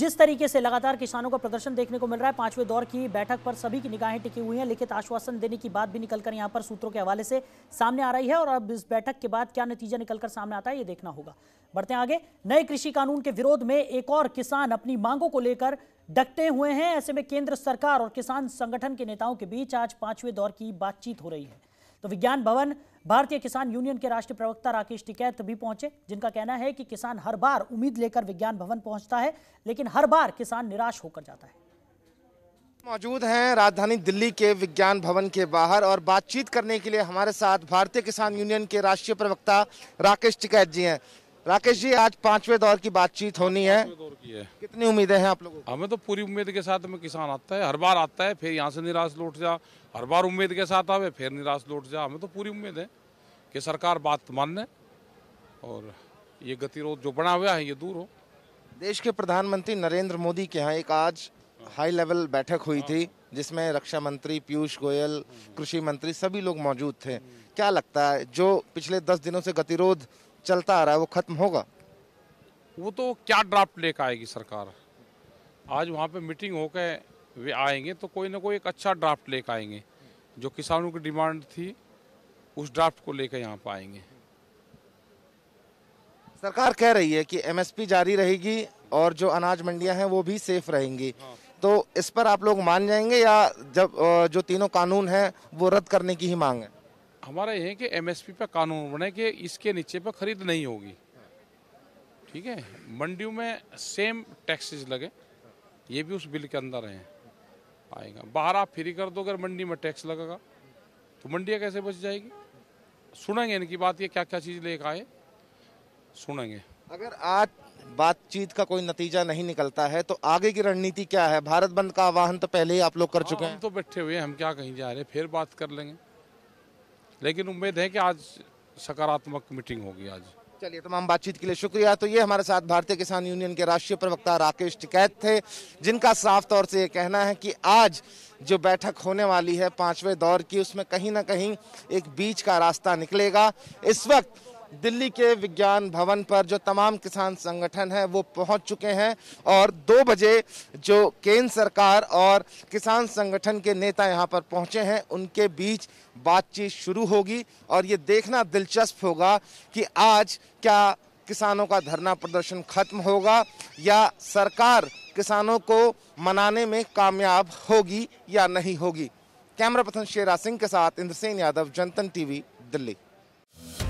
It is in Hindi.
जिस तरीके से लगातार किसानों का प्रदर्शन देखने को मिल रहा है पांचवें दौर की बैठक पर सभी की निगाहें टिकी हुई हैं लिखित आश्वासन देने की बात भी निकलकर यहां पर सूत्रों के हवाले से सामने आ रही है और अब इस बैठक के बाद क्या नतीजा निकलकर सामने आता है ये देखना होगा बढ़ते आगे नए कृषि कानून के विरोध में एक और किसान अपनी मांगों को लेकर डकते हुए हैं ऐसे में केंद्र सरकार और किसान संगठन के नेताओं के बीच आज पांचवें दौर की बातचीत हो रही है तो विज्ञान भवन भारतीय किसान यूनियन के राष्ट्रीय प्रवक्ता राकेश टिकैत भी पहुंचे जिनका कहना है कि किसान हर बार उम्मीद लेकर विज्ञान भवन पहुंचता है लेकिन हर बार किसान निराश होकर जाता है मौजूद हैं राजधानी दिल्ली के विज्ञान भवन के बाहर और बातचीत करने के लिए हमारे साथ भारतीय किसान यूनियन के राष्ट्रीय प्रवक्ता राकेश टिकैत जी हैं राकेश जी आज पांचवे दौर की बातचीत होनी है दौर की है कितनी उम्मीदें हैं आप लोगों हमें तो पूरी उम्मीद के साथ में किसान आता है हर बार आता है फिर यहाँ से निराश लौट जा हर बार उम्मीद के साथ आवे फिर निराश लौट जा हमें तो पूरी उम्मीद है कि सरकार बात मानने और ये गतिरोध जो बना हुआ है ये दूर हो देश के प्रधानमंत्री नरेंद्र मोदी के यहाँ एक आज हाई लेवल बैठक हुई हाँ। थी जिसमें रक्षा मंत्री पीयूष गोयल कृषि मंत्री सभी लोग मौजूद थे क्या लगता है जो पिछले दस दिनों से गतिरोध चलता आ रहा है वो खत्म होगा वो तो क्या ड्राफ्ट लेकर आएगी सरकार आज वहाँ पे मीटिंग होकर वे आएंगे तो कोई ना कोई एक अच्छा ड्राफ्ट लेकर आएंगे जो किसानों की डिमांड थी उस ड्राफ्ट को लेकर यहाँ पर आएंगे सरकार कह रही है कि एमएसपी जारी रहेगी और जो अनाज मंडियां हैं वो भी सेफ रहेंगी हाँ। तो इस पर आप लोग मान जाएंगे या जब जो तीनों कानून हैं वो रद्द करने की ही मांग है हमारा ये है कि एमएसपी पर कानून बने कि इसके नीचे पर खरीद नहीं होगी ठीक है मंडियों में सेम टैक्सेस लगे ये भी उस बिल के अंदर हैं आएगा बाहर आप फ्री कर दो अगर मंडी में टैक्स लगेगा तो मंडियाँ कैसे बच जाएगी सुनेंगे इनकी बात ये क्या क्या चीज़ लेकर आए सुनेंगे अगर आज बातचीत का कोई नतीजा नहीं निकलता है तो आगे की रणनीति क्या है भारत बंद का आह्वान तो पहले ही आप लोग कर हाँ, चुके हैं तो बैठे हुए हम क्या कहीं जा रहे हैं फिर बात कर लेंगे लेकिन उम्मीद है कि आज सकारात्मक मीटिंग होगी आज चलिए तमाम बातचीत के लिए शुक्रिया तो ये हमारे साथ भारतीय किसान यूनियन के राष्ट्रीय प्रवक्ता राकेश टिकैत थे जिनका साफ तौर से ये कहना है कि आज जो बैठक होने वाली है पांचवें दौर की उसमें कहीं ना कहीं एक बीच का रास्ता निकलेगा इस वक्त दिल्ली के विज्ञान भवन पर जो तमाम किसान संगठन हैं वो पहुंच चुके हैं और दो बजे जो केंद्र सरकार और किसान संगठन के नेता यहां पर पहुंचे हैं उनके बीच बातचीत शुरू होगी और ये देखना दिलचस्प होगा कि आज क्या किसानों का धरना प्रदर्शन खत्म होगा या सरकार किसानों को मनाने में कामयाब होगी या नहीं होगी कैमरा पर्सन शेरा सिंह के साथ इंद्रसेन यादव जनतन टीवी दिल्ली